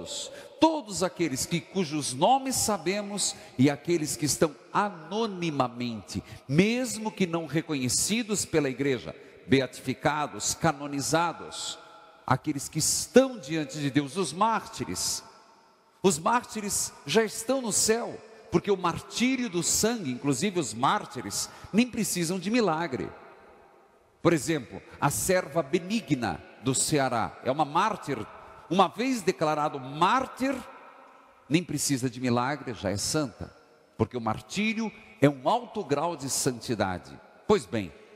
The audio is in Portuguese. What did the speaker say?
todos, todos aqueles que cujos nomes sabemos e aqueles que estão anonimamente, mesmo que não reconhecidos pela igreja, beatificados, canonizados, aqueles que estão diante de Deus, os mártires. Os mártires já estão no céu, porque o martírio do sangue, inclusive os mártires, nem precisam de milagre. Por exemplo, a serva benigna do Ceará é uma mártir uma vez declarado mártir, nem precisa de milagre, já é santa, porque o martírio é um alto grau de santidade. Pois bem,